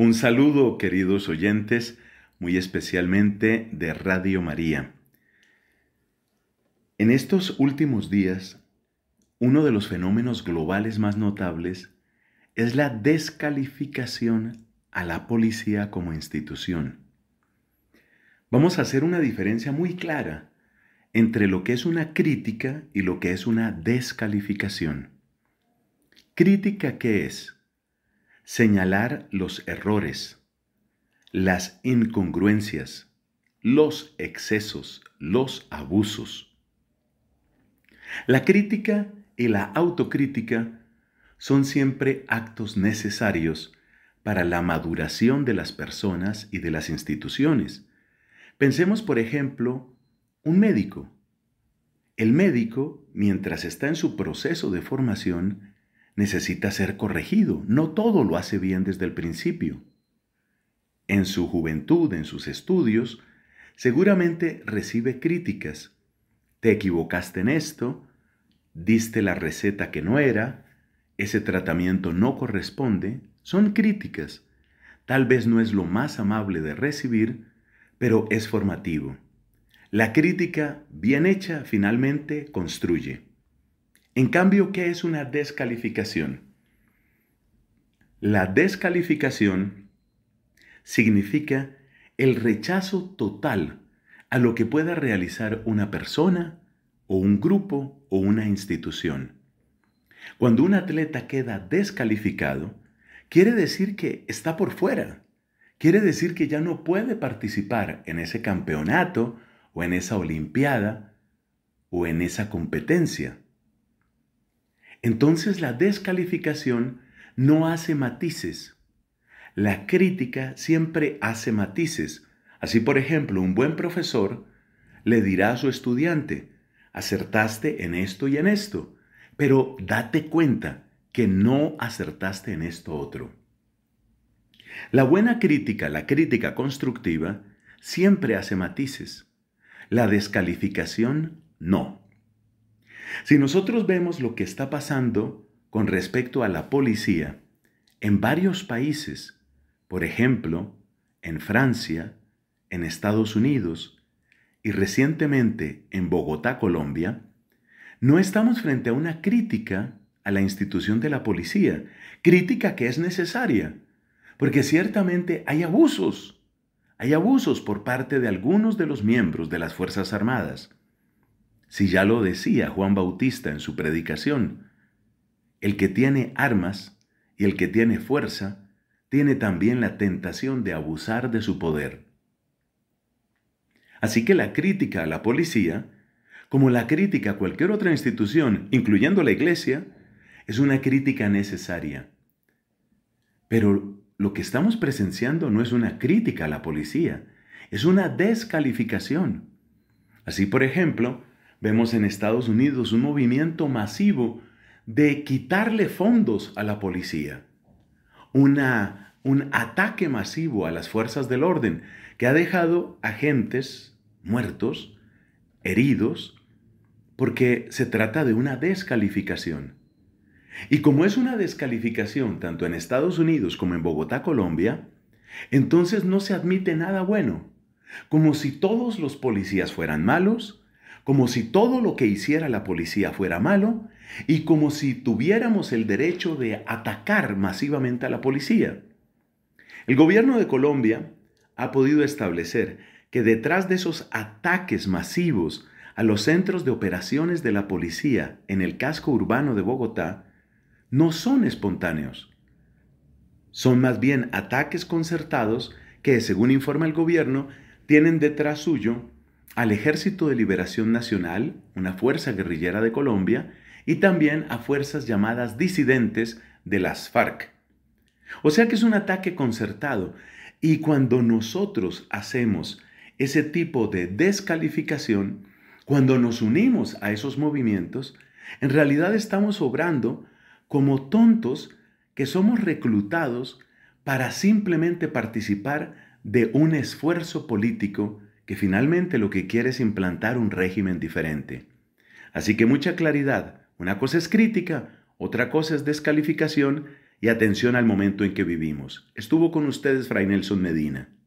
Un saludo, queridos oyentes, muy especialmente de Radio María. En estos últimos días, uno de los fenómenos globales más notables es la descalificación a la policía como institución. Vamos a hacer una diferencia muy clara entre lo que es una crítica y lo que es una descalificación. Crítica qué es? señalar los errores, las incongruencias, los excesos, los abusos. La crítica y la autocrítica son siempre actos necesarios para la maduración de las personas y de las instituciones. Pensemos, por ejemplo, un médico. El médico, mientras está en su proceso de formación, necesita ser corregido. No todo lo hace bien desde el principio. En su juventud, en sus estudios, seguramente recibe críticas. Te equivocaste en esto, diste la receta que no era, ese tratamiento no corresponde. Son críticas. Tal vez no es lo más amable de recibir, pero es formativo. La crítica bien hecha finalmente construye. En cambio, ¿qué es una descalificación? La descalificación significa el rechazo total a lo que pueda realizar una persona o un grupo o una institución. Cuando un atleta queda descalificado, quiere decir que está por fuera. Quiere decir que ya no puede participar en ese campeonato o en esa olimpiada o en esa competencia. Entonces la descalificación no hace matices. La crítica siempre hace matices. Así, por ejemplo, un buen profesor le dirá a su estudiante, acertaste en esto y en esto, pero date cuenta que no acertaste en esto otro. La buena crítica, la crítica constructiva, siempre hace matices. La descalificación, no. Si nosotros vemos lo que está pasando con respecto a la policía en varios países, por ejemplo, en Francia, en Estados Unidos y recientemente en Bogotá, Colombia, no estamos frente a una crítica a la institución de la policía, crítica que es necesaria, porque ciertamente hay abusos, hay abusos por parte de algunos de los miembros de las Fuerzas Armadas, si ya lo decía Juan Bautista en su predicación, el que tiene armas y el que tiene fuerza, tiene también la tentación de abusar de su poder. Así que la crítica a la policía, como la crítica a cualquier otra institución, incluyendo la iglesia, es una crítica necesaria. Pero lo que estamos presenciando no es una crítica a la policía, es una descalificación. Así, por ejemplo, Vemos en Estados Unidos un movimiento masivo de quitarle fondos a la policía. Una, un ataque masivo a las fuerzas del orden que ha dejado agentes muertos, heridos, porque se trata de una descalificación. Y como es una descalificación tanto en Estados Unidos como en Bogotá, Colombia, entonces no se admite nada bueno, como si todos los policías fueran malos como si todo lo que hiciera la policía fuera malo y como si tuviéramos el derecho de atacar masivamente a la policía. El gobierno de Colombia ha podido establecer que detrás de esos ataques masivos a los centros de operaciones de la policía en el casco urbano de Bogotá no son espontáneos. Son más bien ataques concertados que, según informa el gobierno, tienen detrás suyo al Ejército de Liberación Nacional, una fuerza guerrillera de Colombia, y también a fuerzas llamadas disidentes de las FARC. O sea que es un ataque concertado, y cuando nosotros hacemos ese tipo de descalificación, cuando nos unimos a esos movimientos, en realidad estamos obrando como tontos que somos reclutados para simplemente participar de un esfuerzo político que finalmente lo que quiere es implantar un régimen diferente. Así que mucha claridad, una cosa es crítica, otra cosa es descalificación y atención al momento en que vivimos. Estuvo con ustedes Fray Nelson Medina.